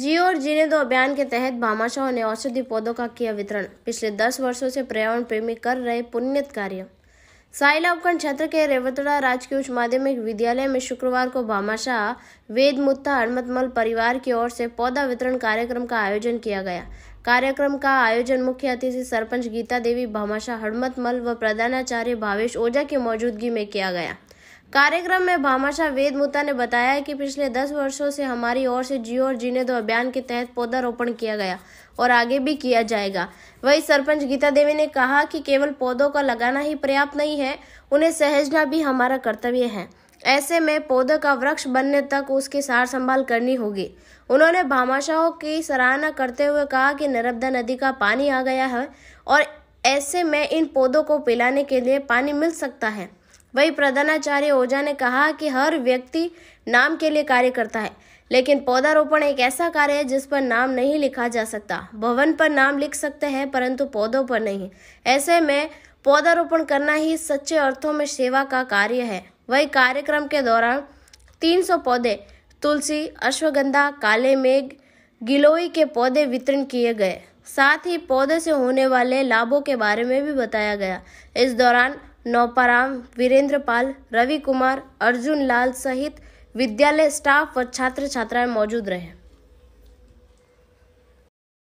जियो और जीने दो अभियान के तहत भामाशाह ने औषधि पौधों का किया वितरण पिछले दस वर्षों से पर्यावरण प्रेमी कर रहे पुण्यत कार्य साहिला उपखंड क्षेत्र के रेवतड़ा राजकीय उच्च माध्यमिक विद्यालय में शुक्रवार को भामाशाह वेद मुत्ता हड़मतमल परिवार की ओर से पौधा वितरण कार्यक्रम का आयोजन किया गया कार्यक्रम का आयोजन मुख्य अतिथि सरपंच गीता देवी भामाशाह हड़मतमल व प्रधानाचार्य भावेश ओझा की मौजूदगी में किया गया कार्यक्रम में भामाशाह वेद मुता ने बताया कि पिछले दस वर्षों से हमारी ओर से जियो और जीने दो अभियान के तहत पौधारोपण किया गया और आगे भी किया जाएगा वही सरपंच गीता देवी ने कहा कि केवल पौधों का लगाना ही पर्याप्त नहीं है उन्हें सहजना भी हमारा कर्तव्य है ऐसे में पौधे का वृक्ष बनने तक उसकी सार संभाल करनी होगी उन्होंने भामाशाहों की सराहना करते हुए कहा कि नर्मदा नदी का पानी आ गया है और ऐसे में इन पौधों को पिलाने के लिए पानी मिल सकता है वही प्रधानाचार्य ओझा ने कहा कि हर व्यक्ति नाम के लिए कार्य करता है लेकिन पौधारोपण एक ऐसा कार्य है जिस पर नाम नहीं लिखा जा सकता भवन पर नाम लिख सकते हैं परंतु पौधों पर नहीं ऐसे में पौधारोपण करना ही सच्चे अर्थों में सेवा का कार्य है वही कार्यक्रम के दौरान 300 पौधे तुलसी अश्वगंधा काले मेघ गिलोई के पौधे वितरण किए गए साथ ही पौधे से होने वाले लाभों के बारे में भी बताया गया इस दौरान नौपराम वीरेंद्र पाल रवि कुमार अर्जुन लाल सहित विद्यालय स्टाफ व छात्र छात्राएं मौजूद रहे